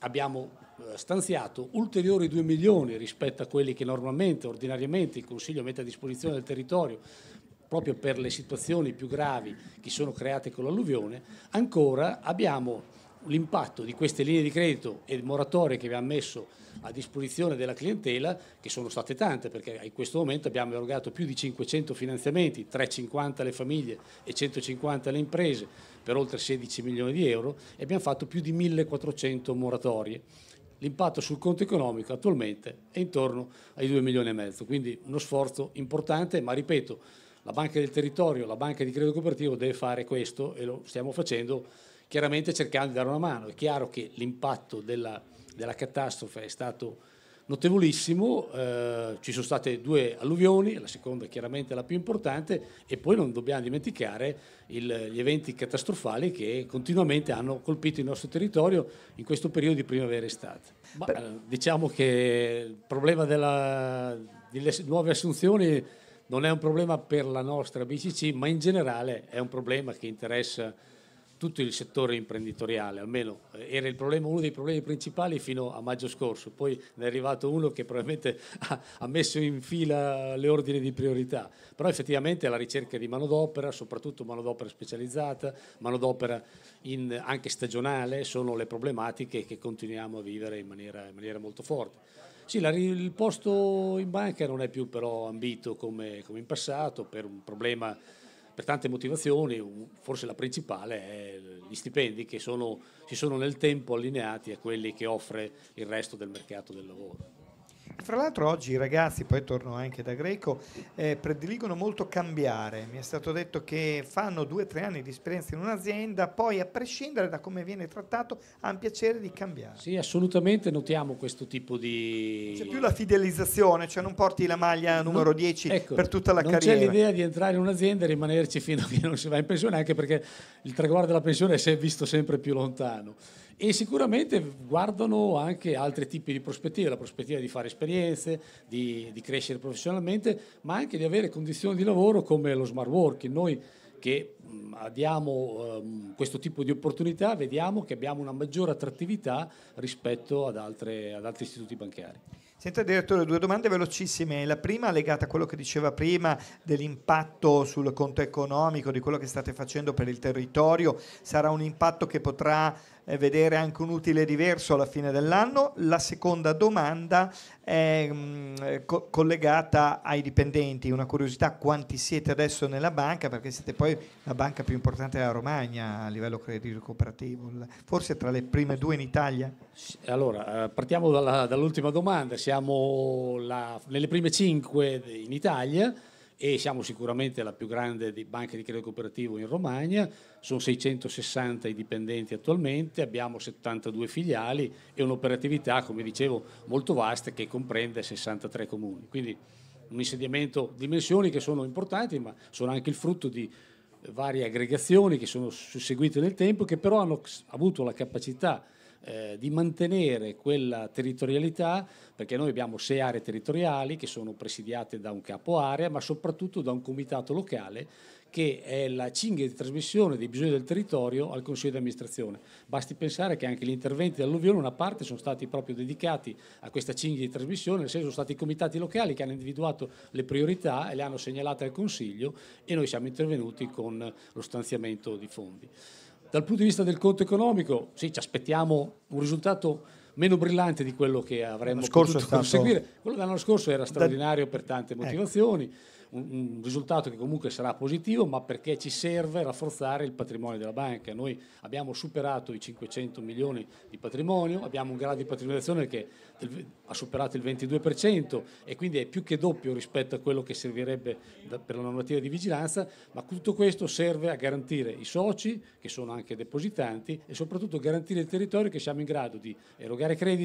abbiamo eh, stanziato ulteriori 2 milioni rispetto a quelli che normalmente, ordinariamente il Consiglio mette a disposizione del territorio proprio per le situazioni più gravi che sono create con l'alluvione, ancora abbiamo l'impatto di queste linee di credito e moratorie che abbiamo messo a disposizione della clientela, che sono state tante, perché in questo momento abbiamo erogato più di 500 finanziamenti, 350 alle famiglie e 150 alle imprese, per oltre 16 milioni di euro, e abbiamo fatto più di 1400 moratorie. L'impatto sul conto economico attualmente è intorno ai 2 milioni e mezzo, quindi uno sforzo importante, ma ripeto, la banca del territorio, la banca di credito cooperativo deve fare questo e lo stiamo facendo chiaramente cercando di dare una mano. È chiaro che l'impatto della, della catastrofe è stato notevolissimo, eh, ci sono state due alluvioni, la seconda è chiaramente la più importante e poi non dobbiamo dimenticare il, gli eventi catastrofali che continuamente hanno colpito il nostro territorio in questo periodo di primavera-estate. Ma, eh, diciamo che il problema della, delle nuove assunzioni non è un problema per la nostra BCC, ma in generale è un problema che interessa tutto il settore imprenditoriale, almeno eh, era problema, uno dei problemi principali fino a maggio scorso, poi ne è arrivato uno che probabilmente ha, ha messo in fila le ordini di priorità, però effettivamente la ricerca di manodopera, soprattutto manodopera specializzata, manodopera in, anche stagionale, sono le problematiche che continuiamo a vivere in maniera, in maniera molto forte. Sì, la, il posto in banca non è più però ambito come, come in passato per un problema per tante motivazioni, forse la principale è gli stipendi che sono, si sono nel tempo allineati a quelli che offre il resto del mercato del lavoro fra l'altro oggi i ragazzi, poi torno anche da Greco, eh, prediligono molto cambiare. Mi è stato detto che fanno due o tre anni di esperienza in un'azienda, poi a prescindere da come viene trattato hanno piacere di cambiare. Sì, assolutamente notiamo questo tipo di... C'è più la fidelizzazione, cioè non porti la maglia numero no, 10 ecco, per tutta la non carriera. Non c'è l'idea di entrare in un'azienda e rimanerci fino a che non si va in pensione, anche perché il traguardo della pensione si è visto sempre più lontano e sicuramente guardano anche altri tipi di prospettive, la prospettiva di fare esperienze, di, di crescere professionalmente, ma anche di avere condizioni di lavoro come lo smart working. Noi che mm, abbiamo um, questo tipo di opportunità vediamo che abbiamo una maggiore attrattività rispetto ad, altre, ad altri istituti bancari. Senta direttore, due domande velocissime. La prima legata a quello che diceva prima dell'impatto sul conto economico, di quello che state facendo per il territorio. Sarà un impatto che potrà eh, vedere anche un utile diverso alla fine dell'anno. La seconda domanda è mh, mm, co- collegata ai dipendenti. Una curiosità, quanti siete adesso nella banca? Perché siete poi la banca più importante della Romagna a livello credito cooperativo, forse tra le prime due in Italia. Allora, eh, partiamo dalla, dall'ultima domanda siamo la, nelle prime cinque in Italia e siamo sicuramente la più grande di banca di credito cooperativo in Romagna, sono 660 i dipendenti attualmente, abbiamo 72 filiali e un'operatività, come dicevo, molto vasta che comprende 63 comuni. Quindi un insediamento, dimensioni che sono importanti, ma sono anche il frutto di varie aggregazioni che sono susseguite nel tempo, che però hanno avuto la capacità eh, di mantenere quella territorialità, perché noi abbiamo sei aree territoriali che sono presidiate da un capo area, ma soprattutto da un comitato locale che è la cinghia di trasmissione dei bisogni del territorio al Consiglio di amministrazione. Basti pensare che anche gli interventi dell'alluvione, una parte sono stati proprio dedicati a questa cinghia di trasmissione, nel senso sono stati i comitati locali che hanno individuato le priorità e le hanno segnalate al Consiglio e noi siamo intervenuti con lo stanziamento di fondi. Dal punto di vista del conto economico, sì, ci aspettiamo un risultato meno brillante di quello che avremmo potuto conseguire. Quello dell'anno scorso era straordinario da... per tante ecco. motivazioni. Ecco un, un risultato che comunque sarà positivo, ma perché ci serve rafforzare il patrimonio della banca. Noi abbiamo superato i 500 milioni di patrimonio, abbiamo un grado di patrimonializzazione che ha superato il 22% e quindi è più che doppio rispetto a quello che servirebbe per la normativa di vigilanza, ma tutto questo serve a garantire i soci, che sono anche depositanti, e soprattutto garantire il territorio che siamo in grado di erogare credito,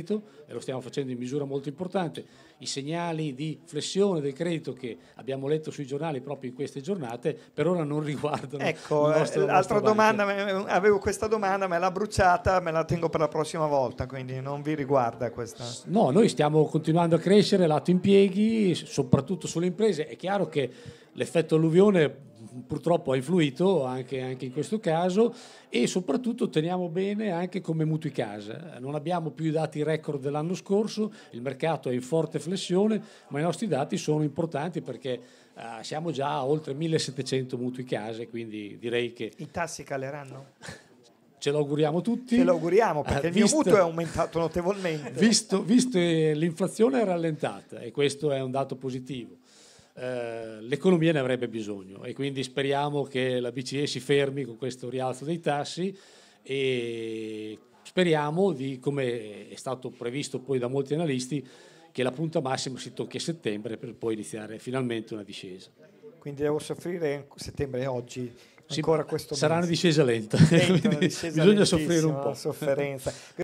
e lo stiamo facendo in misura molto importante, i segnali di flessione del credito che abbiamo letto letto sui giornali proprio in queste giornate, per ora non riguardano. Ecco, eh, nostro, l'altra domanda, avevo questa domanda, me l'ha bruciata, me la tengo per la prossima volta, quindi non vi riguarda questa. No, noi stiamo continuando a crescere lato impieghi, soprattutto sulle imprese. È chiaro che l'effetto alluvione purtroppo ha influito anche, anche, in questo caso e soprattutto teniamo bene anche come mutui casa. Non abbiamo più i dati record dell'anno scorso, il mercato è in forte flessione, ma i nostri dati sono importanti perché eh, siamo già a oltre 1700 mutui case, quindi direi che... I tassi caleranno? ce lo auguriamo tutti. Ce lo auguriamo perché il mio mutuo è aumentato notevolmente. Visto, visto l'inflazione è rallentata e questo è un dato positivo. Eh, l'economia ne avrebbe bisogno e quindi speriamo che la BCE si fermi con questo rialzo dei tassi e speriamo di, come è stato previsto poi da molti analisti, che la punta massima si tocchi a settembre per poi iniziare finalmente una discesa. Quindi devo soffrire settembre oggi ancora sì, questo sarà mese. una discesa lenta, lenta una discesa bisogna soffrire un po'. Sofferenza.